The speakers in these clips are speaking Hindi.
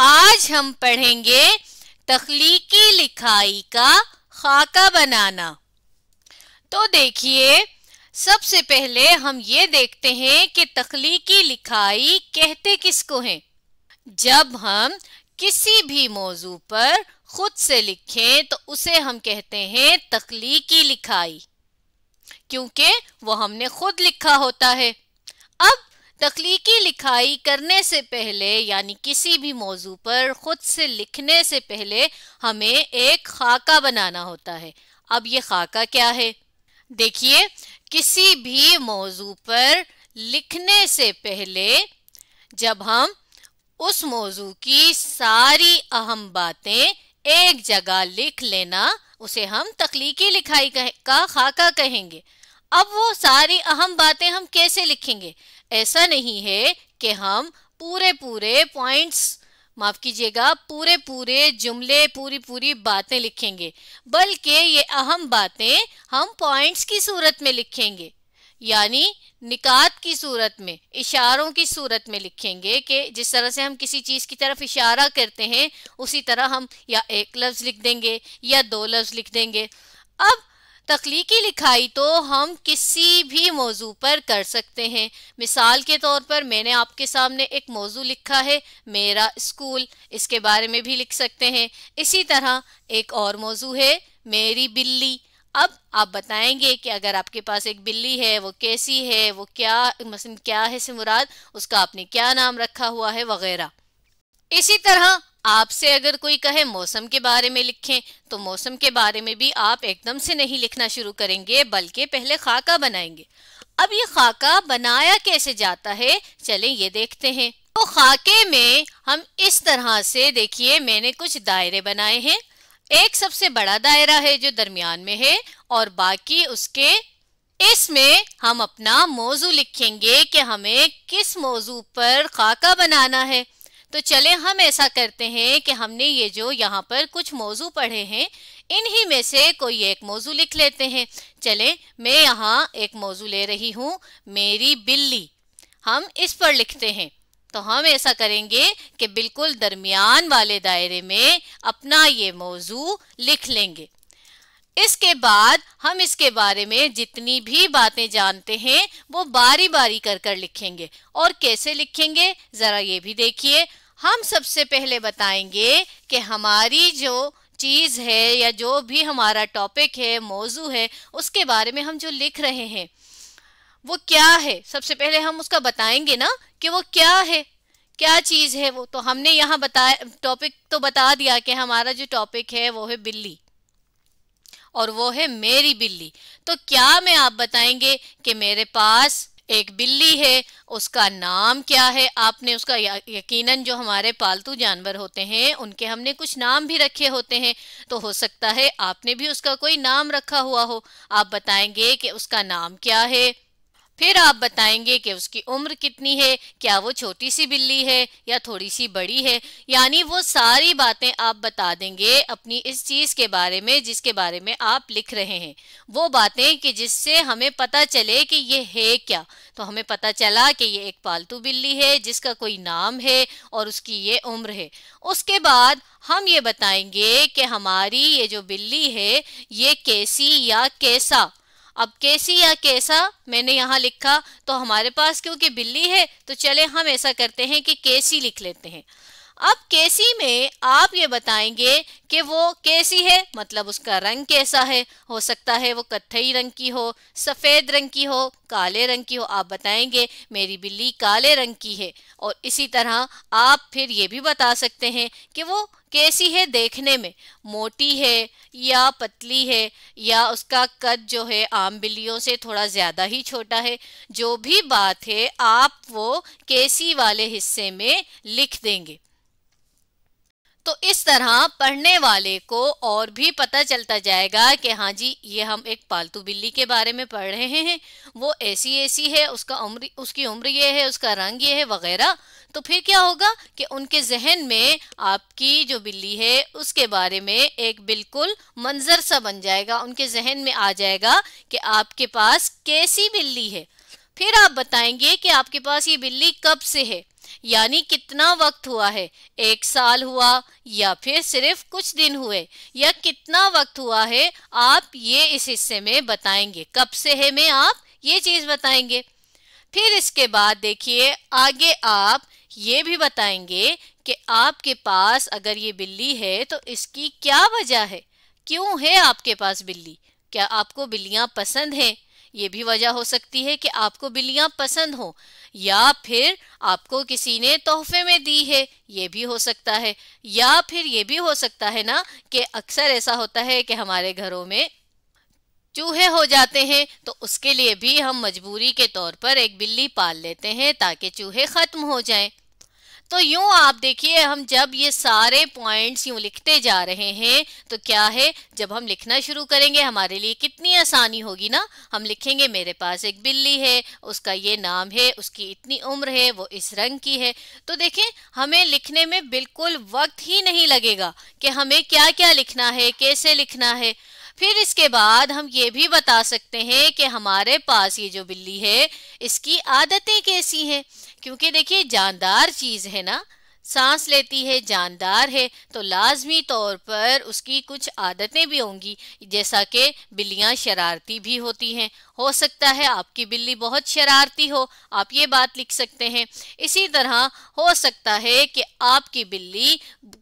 आज हम पढ़ेंगे तख्लीकी लिखाई का खाका बनाना तो देखिए सबसे पहले हम ये देखते हैं कि तख्लीकी लिखाई कहते किसको हैं जब हम किसी भी मौजू पर खुद से लिखें तो उसे हम कहते हैं तख्लीकी लिखाई क्योंकि वो हमने खुद लिखा होता है अब तख्लीकी लिखाई करने से पहले यानी किसी भी मौजू पर ख़ुद से लिखने से पहले हमें एक खाका बनाना होता है अब ये खाका क्या है देखिए किसी भी मौजू पर लिखने से पहले जब हम उस मौजू की सारी अहम बातें एक जगह लिख लेना उसे हम तख्लीकी लिखाई का खाका कहेंगे अब वो सारी अहम बातें हम कैसे लिखेंगे ऐसा नहीं है कि हम पूरे पूरे पॉइंट्स माफ कीजिएगा पूरे पूरे जुमले पूरी पूरी बातें लिखेंगे बल्कि ये अहम बातें हम पॉइंट्स की सूरत में लिखेंगे यानी निकात की सूरत में इशारों की सूरत में लिखेंगे कि जिस तरह से हम किसी चीज़ की तरफ इशारा करते हैं उसी तरह हम या एक लफ्ज़ लिख देंगे या दो लफ्ज़ लिख देंगे अब तख्लीकी लिखाई तो हम किसी भी मौजू पर कर सकते हैं मिसाल के तौर पर मैंने आपके सामने एक मौजू लिखा है मेरा स्कूल इसके बारे में भी लिख सकते हैं इसी तरह एक और मौजू है मेरी बिल्ली अब आप बताएंगे कि अगर आपके पास एक बिल्ली है वो कैसी है वो क्या मसलन क्या है से मुराद उसका आपने क्या नाम रखा हुआ है वगैरह इसी तरह आपसे अगर कोई कहे मौसम के बारे में लिखें तो मौसम के बारे में भी आप एकदम से नहीं लिखना शुरू करेंगे बल्कि पहले खाका बनाएंगे अब ये खाका बनाया कैसे जाता है चलें ये देखते हैं तो खाके में हम इस तरह से देखिए मैंने कुछ दायरे बनाए हैं एक सबसे बड़ा दायरा है जो दरमियान में है और बाकी उसके इसमें हम अपना मौजू लिखेंगे कि हमें किस मौजू पर खाका बनाना है तो चले हम ऐसा करते हैं कि हमने ये जो यहाँ पर कुछ मौजू पढ़े हैं इन्हीं में से कोई एक मौजू लिख लेते हैं चले मैं यहाँ एक मौजू ले रही हूँ मेरी बिल्ली हम इस पर लिखते हैं तो हम ऐसा करेंगे कि बिल्कुल दरमियान वाले दायरे में अपना ये मौजू लिख लेंगे इसके बाद हम इसके बारे में जितनी भी बातें जानते हैं वो बारी बारी कर कर लिखेंगे और कैसे लिखेंगे जरा ये भी देखिए हम सबसे पहले बताएंगे कि हमारी जो चीज है या जो भी हमारा टॉपिक है मौजू है उसके बारे में हम जो लिख रहे हैं वो क्या है सबसे पहले हम उसका बताएंगे ना कि वो क्या है क्या चीज है वो तो हमने यहाँ बताया टॉपिक तो बता दिया कि हमारा जो टॉपिक है वो है बिल्ली और वो है मेरी बिल्ली तो क्या मैं आप बताएंगे कि मेरे पास एक बिल्ली है उसका नाम क्या है आपने उसका यकीनन जो हमारे पालतू जानवर होते हैं उनके हमने कुछ नाम भी रखे होते हैं तो हो सकता है आपने भी उसका कोई नाम रखा हुआ हो आप बताएंगे कि उसका नाम क्या है फिर आप बताएंगे कि उसकी उम्र कितनी है क्या वो छोटी सी बिल्ली है या थोड़ी सी बड़ी है यानी वो सारी बातें आप बता देंगे अपनी इस चीज के बारे में जिसके बारे में आप लिख रहे हैं वो बातें कि जिससे हमें पता चले कि ये है क्या तो हमें पता चला कि ये एक पालतू बिल्ली है जिसका कोई नाम है और उसकी ये उम्र है उसके बाद हम ये बताएंगे कि हमारी ये जो बिल्ली है ये कैसी या कैसा अब कैसी या कैसा मैंने यहाँ लिखा तो हमारे पास क्योंकि बिल्ली है तो चले हम ऐसा करते हैं कि कैसी लिख लेते हैं अब केसी में आप ये बताएंगे कि वो कैसी है मतलब उसका रंग कैसा है हो सकता है वो कत्थई रंग की हो सफ़ेद रंग की हो काले रंग की हो आप बताएंगे मेरी बिल्ली काले रंग की है और इसी तरह आप फिर ये भी बता सकते हैं कि वो कैसी है देखने में मोटी है या पतली है या उसका कद जो है आम बिल्लियों से थोड़ा ज़्यादा ही छोटा है जो भी बात है आप वो कैसी वाले हिस्से में लिख देंगे तो इस तरह पढ़ने वाले को और भी पता चलता जाएगा कि हाँ जी ये हम एक पालतू बिल्ली के बारे में पढ़ रहे हैं वो ऐसी ऐसी है उसका उम्र उसकी उम्र ये है उसका रंग ये है वगैरह तो फिर क्या होगा कि उनके जहन में आपकी जो बिल्ली है उसके बारे में एक बिल्कुल मंजर सा बन जाएगा उनके जहन में आ जाएगा कि आपके पास कैसी बिल्ली है फिर आप बताएंगे कि आपके पास ये बिल्ली कब से है यानी कितना वक्त हुआ है एक साल हुआ या फिर सिर्फ कुछ दिन हुए या कितना वक्त हुआ है आप ये इस हिस्से में बताएंगे कब से है में आप ये चीज बताएंगे फिर इसके बाद देखिए आगे आप ये भी बताएंगे कि आपके पास अगर ये बिल्ली है तो इसकी क्या वजह है क्यों है आपके पास बिल्ली क्या आपको बिल्लियां पसंद हैं ये भी वजह हो सकती है कि आपको बिल्लियां पसंद हो या फिर आपको किसी ने तोहफे में दी है ये भी हो सकता है या फिर ये भी हो सकता है ना कि अक्सर ऐसा होता है कि हमारे घरों में चूहे हो जाते हैं तो उसके लिए भी हम मजबूरी के तौर पर एक बिल्ली पाल लेते हैं ताकि चूहे खत्म हो जाएं तो यूं आप देखिए हम जब ये सारे पॉइंट्स यूं लिखते जा रहे हैं तो क्या है जब हम लिखना शुरू करेंगे हमारे लिए कितनी आसानी होगी ना हम लिखेंगे मेरे पास एक बिल्ली है उसका ये नाम है उसकी इतनी उम्र है वो इस रंग की है तो देखें हमें लिखने में बिल्कुल वक्त ही नहीं लगेगा कि हमें क्या क्या लिखना है कैसे लिखना है फिर इसके बाद हम ये भी बता सकते हैं कि हमारे पास ये जो बिल्ली है इसकी आदतें कैसी हैं क्योंकि देखिए जानदार चीज है ना सांस लेती है जानदार है तो लाजमी तौर पर उसकी कुछ आदतें भी होंगी जैसा कि बिल्लियाँ शरारती भी होती हैं हो सकता है आपकी बिल्ली बहुत शरारती हो आप ये बात लिख सकते हैं इसी तरह हो सकता है कि आपकी बिल्ली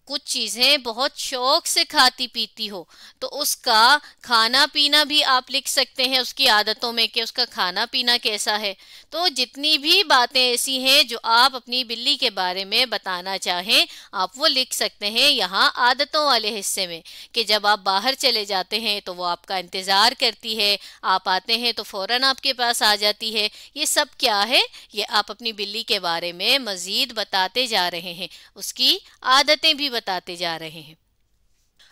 कुछ चीज़ें बहुत शौक से खाती पीती हो तो उसका खाना पीना भी आप लिख सकते हैं उसकी आदतों में कि उसका खाना पीना कैसा है तो जितनी भी बातें ऐसी हैं जो आप अपनी बिल्ली के बारे में बताना चाहें आप वो लिख सकते हैं यहाँ आदतों वाले हिस्से में कि जब आप बाहर चले जाते हैं तो वो आपका इंतज़ार करती है आप आते हैं तो फ़ौरन आपके पास आ जाती है ये सब क्या है ये आप अपनी बिल्ली के बारे में मज़ीद बताते जा रहे हैं उसकी आदतें भी बताते जा रहे हैं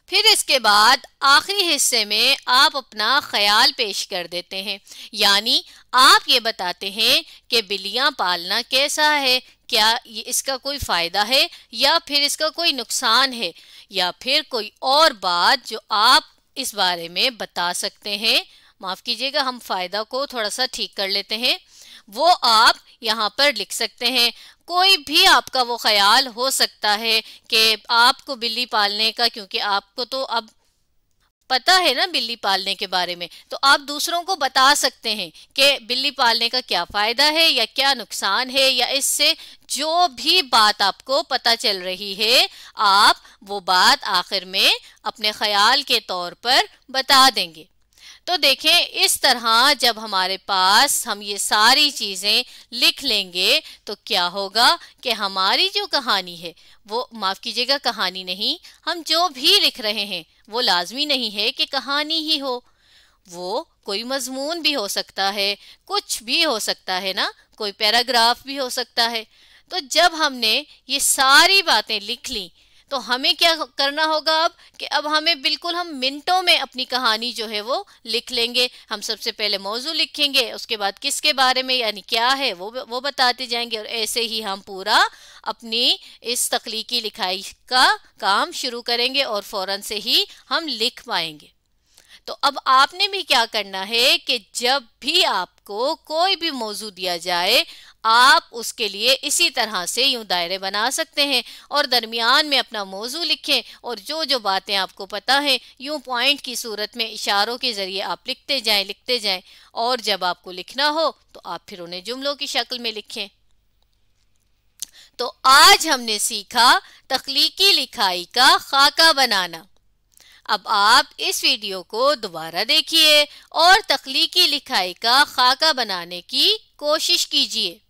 फिर इसके बाद आखिरी हिस्से में आप अपना ख्याल पेश कर देते हैं यानी आप ये बताते हैं कि बिल्लियाँ पालना कैसा है क्या ये इसका कोई फ़ायदा है या फिर इसका कोई नुकसान है या फिर कोई और बात जो आप इस बारे में बता सकते हैं माफ कीजिएगा हम फायदा को थोड़ा सा ठीक कर लेते हैं वो आप यहाँ पर लिख सकते हैं कोई भी आपका वो ख्याल हो सकता है कि आपको बिल्ली पालने का क्योंकि आपको तो अब पता है ना बिल्ली पालने के बारे में तो आप दूसरों को बता सकते हैं कि बिल्ली पालने का क्या फायदा है या क्या नुकसान है या इससे जो भी बात आपको पता चल रही है आप वो बात आखिर में अपने ख्याल के तौर पर बता देंगे तो देखें इस तरह जब हमारे पास हम ये सारी चीज़ें लिख लेंगे तो क्या होगा कि हमारी जो कहानी है वो माफ़ कीजिएगा कहानी नहीं हम जो भी लिख रहे हैं वो लाजमी नहीं है कि कहानी ही हो वो कोई मजमून भी हो सकता है कुछ भी हो सकता है ना कोई पैराग्राफ भी हो सकता है तो जब हमने ये सारी बातें लिख ली तो हमें क्या करना होगा अब कि अब हमें बिल्कुल हम मिनटों में अपनी कहानी जो है वो लिख लेंगे हम सबसे पहले मौजू लिखेंगे उसके बाद किसके बारे में यानी क्या है वो वो बताते जाएंगे और ऐसे ही हम पूरा अपनी इस तख्लीकी लिखाई का काम शुरू करेंगे और फ़ौर से ही हम लिख पाएंगे तो अब आपने भी क्या करना है कि जब भी आपको कोई भी मौजू दिया जाए आप उसके लिए इसी तरह से यूं दायरे बना सकते हैं और दरमियान में अपना मौजू लिखें और जो जो बातें आपको पता है यूं पॉइंट की सूरत में इशारों के ज़रिए आप लिखते जाएं लिखते जाएं और जब आपको लिखना हो तो आप फिर उन्हें जुमलों की शक्ल में लिखें तो आज हमने सीखा तख्लीकी लिखाई का खाका बनाना अब आप इस वीडियो को दोबारा देखिए और तख्लीकी लिखाई का खाका बनाने की कोशिश कीजिए